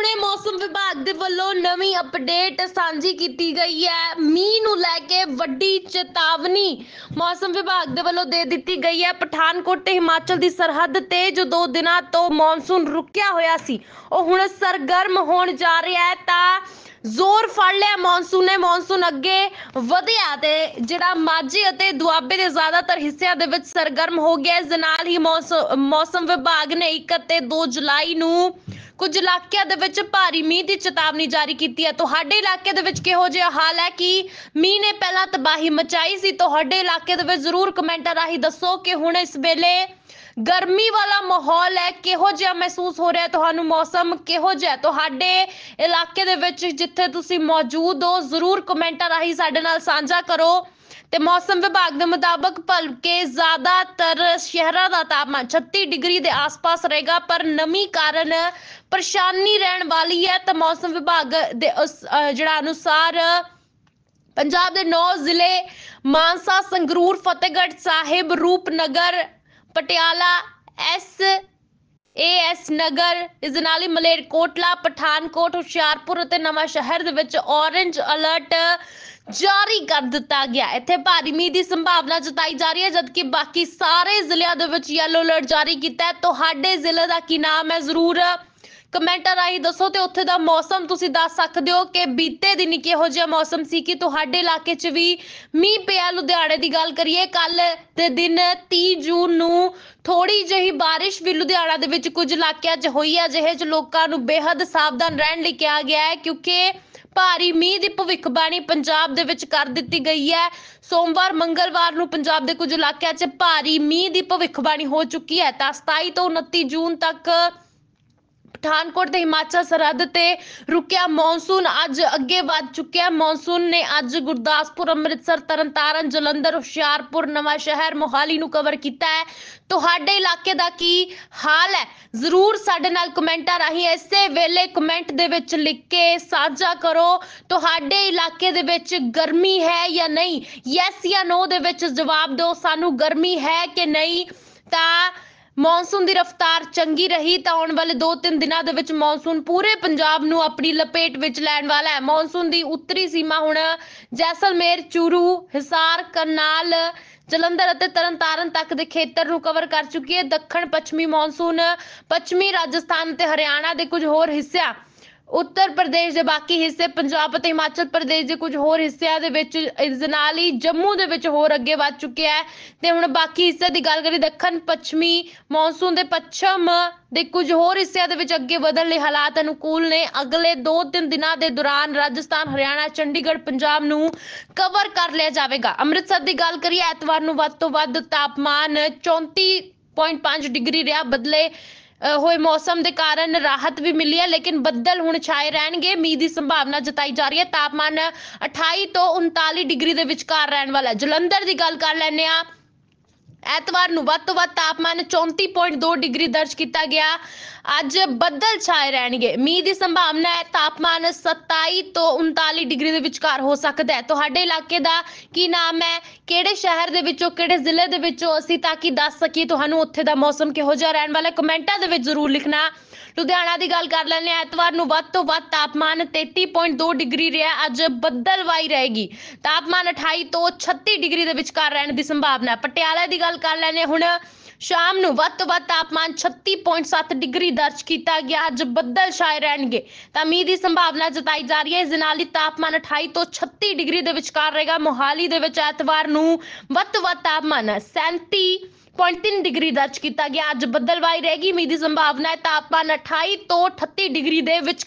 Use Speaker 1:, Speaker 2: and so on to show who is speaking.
Speaker 1: ਹੁਣੇ ਮੌਸਮ ਵਿਭਾਗ ਦੇ ਵੱਲੋਂ ਨਵੀਂ ਅਪਡੇਟ ਸਾਂਝੀ ਕੀਤੀ ਗਈ ਹੈ ਮੀਂਹ ਨੂੰ ਲੈ ਕੇ ਵੱਡੀ ਚੇਤਾਵਨੀ ਮੌਸਮ ਵਿਭਾਗ ਦੇ ਵੱਲੋਂ ਦੇ ਦਿੱਤੀ ਗਈ ਹੈ ਪਠਾਨਕੋਟ ਤੇ ਹਿਮਾਚਲ ਦੀ ਸਰਹੱਦ ਤੇ ਜੋ ਦੋ ਦਿਨਾਂ ਤੋਂ ਮੌਨਸੂਨ ਰੁਕਿਆ ਹੋਇਆ ਸੀ ਉਹ ਹੁਣ ਸਰਗਰਮ ਹੋਣ ਜਾ ਰਿਹਾ ਹੈ ਤਾਂ ਜ਼ੋਰ ਫੜ ਲਿਆ ਮੌਨਸੂਨ ਨੇ ਮੌਨਸੂਨ ਅੱਗੇ ਵਧਿਆ ਤੇ ਜਿਹੜਾ ਮਾਝੇ ਅਤੇ ਦੁਆਬੇ ਦੇ ਜ਼ਿਆਦਾਤਰ ਹਿੱਸਿਆਂ ਦੇ ਵਿੱਚ ਸਰਗਰਮ ਹੋ ਗਿਆ ਇਸ ਨਾਲ ਹੀ ਮੌਸਮ ਵਿਭਾਗ ਨੇ 1 ਅਤੇ 2 ਜੁਲਾਈ ਨੂੰ ਕੁਝ ਇਲਾਕਿਆਂ ਦੇ ਵਿੱਚ ਭਾਰੀ ਮੀਂਹ ਦੀ ਚੇਤਾਵਨੀ ਜਾਰੀ ਕੀਤੀ ਹੈ ਤੁਹਾਡੇ ਇਲਾਕੇ ਦੇ ਵਿੱਚ ਕਿਹੋ ਜਿਹਾ ਹਾਲ ਹੈ ਕਿ ਮੀਂਹ ਨੇ ਪਹਿਲਾਂ ਤਬਾਹੀ ਮਚਾਈ ਸੀ ਤੁਹਾਡੇ ਇਲਾਕੇ ਦੇ ਵਿੱਚ ਜ਼ਰੂਰ ਕਮੈਂਟਾਂ ਰਾਹੀਂ ਦੱਸੋ ਕਿ ਹੁਣ ਇਸ ਵੇਲੇ ਗਰਮੀ ਵਾਲਾ ਮਾਹੌਲ ਹੈ ਕਿਹੋ ਜਿਹਾ ਮਹਿਸੂਸ ਹੋ ਰਿਹਾ ਤੁਹਾਨੂੰ ਮੌਸਮ ਕਿਹੋ ਜਿਹਾ ਤੁਹਾਡੇ ਇਲਾਕੇ ਦੇ ਵਿੱਚ ਜਿੱਥੇ ਤੁਸੀਂ ਮੌਜੂਦ ਹੋ ਜ਼ਰੂਰ ਕਮੈਂਟਾਂ ਰਾਹੀਂ ਸਾਡੇ ਨਾਲ ਸਾਂਝਾ ਕਰੋ ਤੇ ਮੌਸਮ ਵਿਭਾਗ ਦੇ ਮੁਤਾਬਕ ਭਲਕੇ ਜ਼ਿਆਦਾਤਰ ਸ਼ਹਿਰਾਂ ਦਾ ਤਾਪਮਾਨ 36 ਡਿਗਰੀ ਦੇ ਆਸ-ਪਾਸ ਰਹੇਗਾ ਪਰ ਨਮੀ ਕਾਰਨ ਪਰੇਸ਼ਾਨੀ ਰਹਿਣ ਵਾਲੀ ਹੈ ਤਾਂ ਮੌਸਮ ਵਿਭਾਗ ਦੇ ਜਿਹੜਾ ਅਨੁਸਾਰ ਪੰਜਾਬ ਦੇ 9 ਜ਼ਿਲ੍ਹੇ ਮਾਨਸਾ ਸੰਗਰੂਰ ਫਤਿਹਗੜ੍ਹ ਸਾਹਿਬ ਰੂਪਨਗਰ ਪਟਿਆਲਾ ਐਸ ਐਸ ਨਗਰ ਇਸ ਨਾਲ ਹੀ ਮਲੇਰਕੋਟਲਾ ਪਠਾਨਕੋਟ ਹੁਸ਼ਿਆਰਪੁਰ ਅਤੇ ਨਵਾਂ ਸ਼ਹਿਰ ਦੇ ਵਿੱਚ ਔਰੇਂਜ ਅਲਰਟ ਜਾਰੀ ਕਰ ਦਿੱਤਾ ਗਿਆ ਇੱਥੇ ਭਾਰੀ ਮੀਂਹ ਦੀ ਸੰਭਾਵਨਾ ਜਤਾਈ ਜਾ ਰਹੀ ਹੈ ਜਦਕਿ ਬਾਕੀ ਸਾਰੇ ਜ਼ਿਲ੍ਹਿਆਂ ਦੇ ਵਿੱਚ ਯੈਲੋ ਅਲਰਟ ਜਾਰੀ ਕੀਤਾ ਹੈ ਤੁਹਾਡੇ ਜ਼ਿਲ੍ਹੇ ਦਾ ਕੀ ਨਾਮ ਹੈ ਜ਼ਰੂਰ ਕਮੈਂਟਾਂ ਰਾਹੀਂ ਦੱਸੋ ਤੇ ਉੱਥੇ ਦਾ ਮੌਸਮ ਤੁਸੀਂ ਦੱਸ ਸਕਦੇ ਹੋ ਕਿ ਬੀਤੇ ਦਿਨ ਕਿਹੋ ਜਿਹਾ ਮੌਸਮ ਸੀ ਕਿ ਤੁਹਾਡੇ ਇਲਾਕੇ 'ਚ ਵੀ ਮੀਂਹ ਪਿਆ ਲੁਧਿਆਣੇ ਦੀ ਗੱਲ ਕਰੀਏ ਕੱਲ ਦੇ ਦਿਨ 30 ਜੂਨ ਨੂੰ ਥੋੜੀ ਜਿਹੀ ਬਾਰਿਸ਼ ਵੀ ਲੁਧਿਆਣਾ ਦੇ ਵਿੱਚ ਕੁਝ ਇਲਾਕਿਆਂ 'ਚ ਹੋਈ ਹੈ ਜਿਹੇ 'ਚ ਲੋਕਾਂ ਨੂੰ ਬੇਹੱਦ ਸਾਵਧਾਨ ਰਹਿਣ ਲਈ ਕਿਹਾ ਗਿਆ ਹੈ ਕਿਉਂਕਿ ਭਾਰੀ ਮੀਂਹ ਦੀ ਭਵਿੱਖਬਾਣੀ ਪੰਜਾਬ ਦੇ ਵਿੱਚ ਕਰ ਦਿੱਤੀ ਗਈ ਹੈ ਸੋਮਵਾਰ ਮੰਗਲਵਾਰ ਨੂੰ ਪੰਜਾਬ ਦੇ ਕੁਝ ਇਲਾਕਿਆਂ 'ਚ ਭਾਰੀ ਮੀਂਹ ਦੀ ਭਵਿੱਖਬਾਣੀ ਹੋ ਚੁੱਕੀ ਹੈ ਤਾਂ 27 ਤੋਂ 29 ਜੂਨ ਤੱਕ ਪਠਾਨਕੋਟ ਤੇ ਹਿਮਾਚਲ ਸਰਹੱਦ ਤੇ ਰੁਕਿਆ ਮੌਨਸੂਨ ਅੱਜ ਅੱਗੇ ਵੱਧ ਚੁੱਕਿਆ ਮੌਨਸੂਨ ਨੇ ਅੱਜ ਗੁਰਦਾਸਪੁਰ ਅੰਮ੍ਰਿਤਸਰ ਤਰਨਤਾਰਨ ਜਲੰਧਰ ਹੁਸ਼ਿਆਰਪੁਰ ਨਵਾਂ ਸ਼ਹਿਰ ਮੋਹਾਲੀ ਨੂੰ ਕਵਰ ਕੀਤਾ ਹੈ ਤੁਹਾਡੇ ਇਲਾਕੇ ਦਾ ਕੀ ਹਾਲ ਹੈ ਜ਼ਰੂਰ ਸਾਡੇ ਨਾਲ ਕਮੈਂਟਾਂ ਰਾਹੀਂ ਇਸੇ ਵੇਲੇ ਕਮੈਂਟ ਦੇ ਵਿੱਚ ਲਿਖ ਕੇ ਸਾਂਝਾ ਕਰੋ ਤੁਹਾਡੇ ਇਲਾਕੇ ਦੇ ਵਿੱਚ ਗਰਮੀ ਹੈ ਜਾਂ ਨਹੀਂ ਯੈਸ ਜਾਂ ਨੋ ਦੇ ਵਿੱਚ ਜਵਾਬ ਦਿਓ ਸਾਨੂੰ ਗਰਮੀ ਹੈ ਕਿ ਨਹੀਂ ਤਾਂ ਮੌਨਸੂਨ ਦੀ ਰਫ਼ਤਾਰ ਚੰਗੀ ਰਹੀ ਤਾਂ ਆਉਣ ਵਾਲੇ 2-3 ਦਿਨਾਂ ਦੇ ਵਿੱਚ ਮੌਨਸੂਨ ਪੂਰੇ ਪੰਜਾਬ ਨੂੰ ਆਪਣੀ ਲਪੇਟ ਵਿੱਚ ਲੈਣ ਵਾਲਾ ਹੈ ਮੌਨਸੂਨ ਦੀ ਉੱਤਰੀ ਸੀਮਾ ਹੁਣ ਜੈਸਲਮੇਰ ਚੂਰੂ ਹਿਸਾਰ ਕਰਨਾਲ ਜਲੰਧਰ ਅਤੇ ਤਰਨਤਾਰਨ ਤੱਕ ਦੇ ਖੇਤਰ ਨੂੰ ਕਵਰ ਕਰ ਚੁੱਕੀ ਹੈ ਦੱਖਣ ਪੱਛਮੀ ਮੌਨਸੂਨ ਪੱਛਮੀ ਰਾਜਸਥਾਨ ਤੇ ਹਰਿਆਣਾ ਦੇ ਕੁਝ ਹੋਰ ਹਿੱਸਿਆਂ ਉੱਤਰ ਪ੍ਰਦੇਸ਼ ਦੇ ਬਾਕੀ ਹਿੱਸੇ ਪੰਜਾਬ ਅਤੇ ਹਿਮਾਚਲ ਪ੍ਰਦੇਸ਼ ਦੇ ਕੁਝ ਹੋਰ ਹਿੱਸਿਆਂ ਦੇ ਵਿੱਚ ਇਸ ਦੇ ਨਾਲ ਹੀ ਜੰਮੂ ਦੇ ਵਿੱਚ ਹੋਰ ਅੱਗੇ ਵੱਧ ਚੁੱਕਿਆ ਹੈ ਤੇ ਹੁਣ ਬਾਕੀ ਹਿੱਸੇ ਦੀ ਗੱਲ ਕਰੀ ਦੱਖਣ ਪੱਛਮੀ ਮੌਨਸੂਨ ਦੇ ਪੱਛਮ ਦੇ ਕੁਝ ਹੋਰ ਹਿੱਸਿਆਂ ਦੇ ਵਿੱਚ ਅੱਗੇ ਵਧਣ ਲਈ ਹਾਲਾਤ ਅਨੁਕੂਲ ਨੇ ਅਗਲੇ 2-3 ਦਿਨਾਂ ਦੇ ਦੌਰਾਨ ਰਾਜਸਥਾਨ ਹਰਿਆਣਾ ਚੰਡੀਗੜ੍ਹ ਪੰਜਾਬ ਨੂੰ ਕਵਰ ਕਰ ਲਿਆ ਜਾਵੇਗਾ ਅੰਮ੍ਰਿਤਸਰ ਦੀ ਗੱਲ ਕਰੀਏ ਐਤਵਾਰ ਨੂੰ ਵੱਧ ਤੋਂ ਵੱਧ ਤਾਪਮਾਨ 34.5 ਡਿਗਰੀ ਰਿਹਾ ਬਦਲੇ ਹੋਏ ਮੌਸਮ ਦੇ ਕਾਰਨ ਰਾਹਤ ਵੀ ਮਿਲੀ ਹੈ ਲੇਕਿਨ ਬੱਦਲ ਹੁਣ ਛਾਏ ਰਹਿਣਗੇ ਮੀਂਹ ਦੀ ਸੰਭਾਵਨਾ ਜਤਾਈ ਜਾ ਰਹੀ ਹੈ ਤਾਪਮਾਨ 28 ਤੋਂ 39 ਡਿਗਰੀ ਦੇ ਵਿਚਕਾਰ ਰਹਿਣ ਵਾਲਾ ਜਲੰਧਰ ਦੀ ਗੱਲ ਕਰ ਲੈਂਦੇ ਆ ਐਤਵਾਰ ਨੂੰ ਵੱਧ ਤੋਂ ਵੱਧ ਤਾਪਮਾਨ 34.2 ਡਿਗਰੀ ਦਰਜ ਕੀਤਾ ਗਿਆ ਅੱਜ ਬੱਦਲ ਛਾਏ ਰਹਿਣਗੇ ਮੀਂਹ ਦੀ ਸੰਭਾਵਨਾ ਹੈ ਤਾਪਮਾਨ 27 ਤੋਂ 39 ਡਿਗਰੀ ਦੇ ਵਿਚਕਾਰ ਹੋ ਸਕਦਾ ਹੈ ਤੁਹਾਡੇ ਇਲਾਕੇ ਦਾ ਕੀ ਨਾਮ ਹੈ ਕਿਹੜੇ ਸ਼ਹਿਰ ਦੇ ਵਿੱਚੋਂ ਕਿਹੜੇ ਜ਼ਿਲ੍ਹੇ ਦੇ ਵਿੱਚੋਂ ਅਸੀਂ ਤਾਂ ਕਿ ਦੱਸ ਸਕੀਏ ਤੁਹਾਨੂੰ ਉੱਥੇ ਦਾ ਮੌਸਮ ਕਿਹੋ ਜਿਹਾ ਰਹਿਣ ਵਾਲਾ ਕਮੈਂਟਾਂ ਦੇ ਵਿੱਚ ਜ਼ਰੂਰ ਲਿਖਣਾ ਲੁਧਿਆਣਾ ਦੀ ਗੱਲ ਕਰ ਲੈਂਦੇ ਆ ਐਤਵਾਰ ਨੂੰ ਵੱਧ ਤੋਂ ਵੱਧ ਤਾਪਮਾਨ 33.2 ਡਿਗਰੀ ਰਿਹਾ ਅੱਜ ਬੱਦਲਵਾਈ ਰਹੇਗੀ ਤਾਪਮਾਨ 28 ਤੋਂ 36 ਡਿਗਰੀ ਦੇ ਵਿਚਕਾਰ ਰਹਿਣ ਦੀ ਸੰਭਾਵਨਾ ਪਟਿਆਲਾ ਦੀ ਗੱਲ ਕਰ ਲੈਂਦੇ ਹੁਣ ਸ਼ਾਮ ਨੂੰ ਵੱਧ ਤੋਂ ਵੱਧ ਤਾਪਮਾਨ 36.7 ਡਿਗਰੀ ਦਰਜ ਕੀਤਾ ਗਿਆ ਅੱਜ ਬੱਦਲ ਛਾਏ ਰਹਿਣਗੇ ਤਾਂ ਮੀਂਹ ਦੀ ਸੰਭਾਵਨਾ ਜਤਾਈ ਜਾ ਰਹੀ ਹੈ ਇਸ ਨਾਲ ਹੀ ਤਾਪਮਾਨ 28 ਤੋਂ 36 ਡਿਗਰੀ ਦੇ ਵਿਚਕਾਰ ਰਹੇਗਾ ਮੋਹਾਲੀ ਦੇ ਵਿੱਚ ਐਤਵਾਰ ਨੂੰ ਵੱਧ ਤੋਂ ਵੱਧ ਤਾਪਮਾਨ 37 0.3 ਡਿਗਰੀ ਦਰਜ ਕੀਤਾ ਗਿਆ ਅੱਜ ਬੱਦਲਵਾਈ ਰਹੇਗੀ ਮੀਂਹ ਦੀ ਸੰਭਾਵਨਾ ਹੈ ਤਾਪਮਾਨ 28 ਤੋਂ 38 ਡਿਗਰੀ ਦੇ ਵਿੱਚ